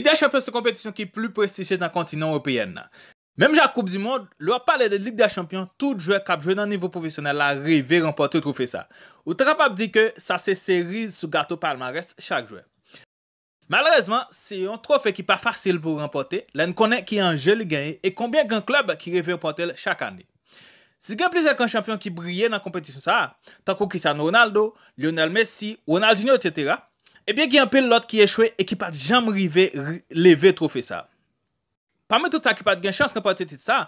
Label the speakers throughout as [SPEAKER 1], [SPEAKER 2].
[SPEAKER 1] Liga champion sou kompetisyon ki plou prestisyon nan kontinon européen nan. Mèm Jacques Coupe du Monde lou ap pale de Liga champion, tout jouè kapjouè nan nivou profesyonel la revè remportè ou troufè sa. Ou tra pape di ke sa se seri sou gato palmarès chak jouè. Malreizman, se yon trofè ki pa farsil pou remportè, lè n konè ki yon jè li genye e konbyè gen klèb ki revè remportè lè chak anè. Se gen plisè kwen champion ki bryè nan kompetisyon sa, tankou Cristiano Ronaldo, Lionel Messi, Ronaldinho, etc. ebyen gen apel lot ki yechwe e ki pat jam rive leve trofe sa. Pametout sa ki pat gen chans rempote tit sa,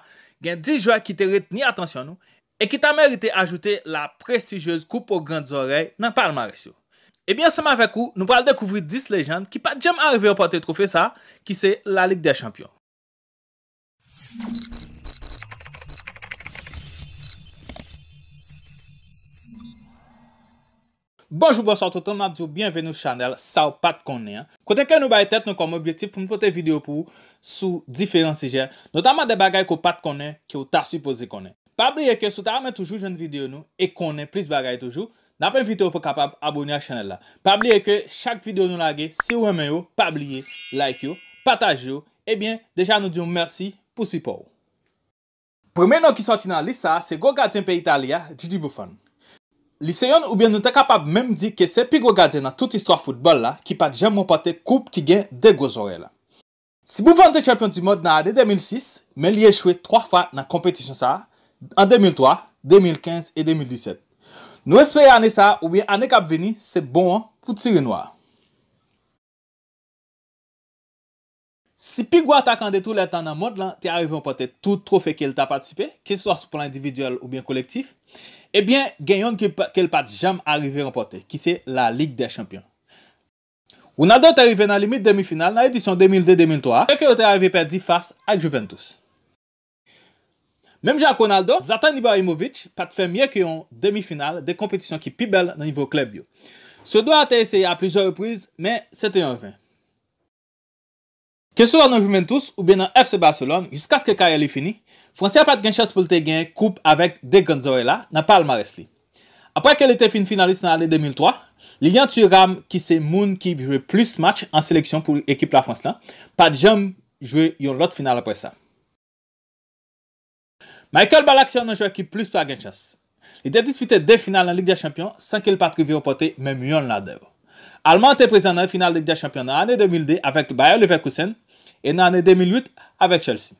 [SPEAKER 1] gen 10 jwa ki te reteni atensyon nou, e ki ta merite ajoute la prestijyez koupe ou grand zorey nan palman resyo. Ebyen seman vek ou, nou pal dekouvri 10 lejande ki pat jam rive rempote trofe sa, ki se la lig de champion. Bonjou bonso, toutan madyou, bienvenu chanel sa ou pat konen. Kote ke nou baye tet nou konm objektif pou mwen pote video pou ou sou diferent sijen, notama de bagay ko pat konen ki ou ta supose konen. Pa bliye ke sou ta ame toujou jen videyo nou e konen plis bagay toujou, napen videyo pou kapab aboni a chanel la. Pa bliye ke chak videyo nou lage, si ou eme yo, pa bliye like yo, pataj yo, ebyen deja nou diyon mersi pou sipou. Premè nou ki soti nan lisa se Goga Tempe Italia di Dubofan. Liseyon oubyen nou te kapab mem di ke se pigou gade nan tout istwa futbol la ki pat jem mwen pate koup ki gen de gozore la. Si pou vante champion di mod nan ade 2006, men li yechwe 3 fa nan kompetisyon sa, an 2003, 2015 et 2017. Nou espere ane sa oubyen ane kap veni, se bon an pou tire nou a. Si pigou atakande tou lè tan nan mod lan, te arive mwen pate tout trofe ke lita patipe, ke s'wa sou plan individual oubyen kolektif, Ebyen, genyon ki el pat jam arrive rempote, ki se la Ligue des Champions. Ounaldo te arrive nan limite demi-finale nan edisyon 2002-2003, keke o te arrive perdi fars ak Juventus. Memje ak Onaldo, Zlatan Ibrahimovic pat fe mye ki yon demi-finale de kompetisyon ki pi bel nan nivou kleb yo. Se do a te eseye a plizor reprize, men 71-20. Je sou la nan Juventus ou bè nan FC Barcelone, jiska skè kare li fini, Fransi apat Genshass pou te genye koup avèk de Gonzarela nan pal Maresli. Apre ke li te fin finaliste nan alè 2003, li li an tu ram ki se moun ki jwe plus match an seleksyon pou ekip la Fransi lan, pat jom jwe yon lot final apre sa. Michael Balaksyan nan jwe ki plus pou a Genshass. Li te dispite de final nan Ligue de Champion san ke li patrevi ou pote mèm Yon Lader. Alman te prezen nan final Ligue de Champion nan anè 2002 avèk Bayer Leverkusen E nan ane 2008 avèk Chelsea.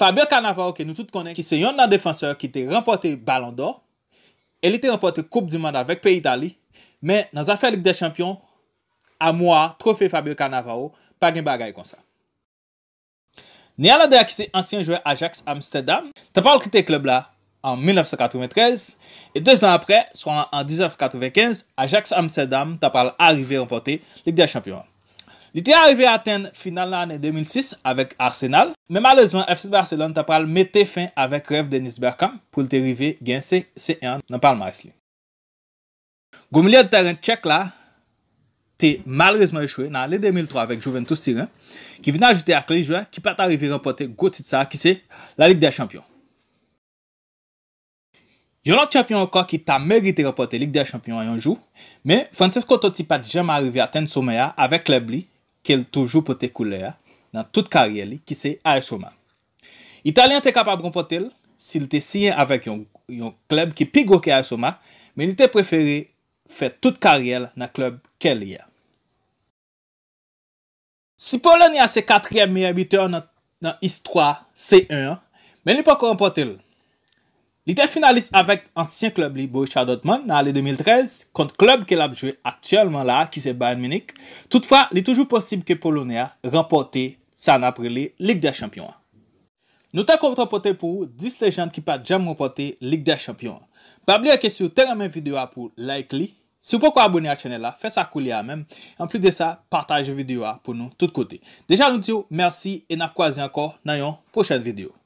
[SPEAKER 1] Fabio Cannavao ke nou tout konen ki se yon nan defanseur ki te remportè balon dò. El ite remportè Koupe du Monde avèk Pays d'Ali. Men nan zafè Ligue des Champions, a moua trofè Fabio Cannavao pa gen bagay kon sa. Ni ala de akise ansyen jwè Ajax Amsterdam. Ta pal kite klub la an 1993. E deux an apre, so an 1995, Ajax Amsterdam ta pal arrive remportè Ligue des Champions 1. Li te a rive a ten final nan ane 2006 avèk Arsenal, men malrezman FC Barcelona te pral mette fin avèk Rêv Denis Berkan pou li te rive gen C1 nan Palmarisli. Goumiliè de teren tchèk la, te malrezman échouè nan lè 2003 avèk Juventus Sirin, ki vina ajoutè ak lè jouè ki pat a rive repote Gauti Tsa, ki se la Ligue des Champions. Yon lòt champion akò ki ta merite repote Ligue des Champions ayon jou, men Francesco Totti pat jèm a rive a ten soumeya avèk lèb li, kel toujou pou te koulea nan tout karyeli ki se Aesoma. Italian te kapab kompote l, si li te siyen avèk yon klèb ki pigou ke Aesoma, men li te preferi fè tout karyel nan klèb kel yè. Si polè ni a se katryem miye bitèr nan istwa C1, men li pou kompote l, L'ite finaliste avek ansyen klub li bo Richard Othman na ale 2013, kont klub ke lab jwe aktiyalman la ki se ba en Munich, toutfwa li toujou posib ke Polonia rempote sa napre li Ligue des Champion. Nou ta kontrapote pou 10 lejande ki pa jam rempote Ligue des Champion. Ba bli a kesyo te ramen videwa pou like li, si ou poko abonye a chanel la, fè sa kou li a menm, en pli de sa, partaj videwa pou nou tout kote. Deja nou diyo, mersi, e na kwazi ankor nan yon pochade videyo.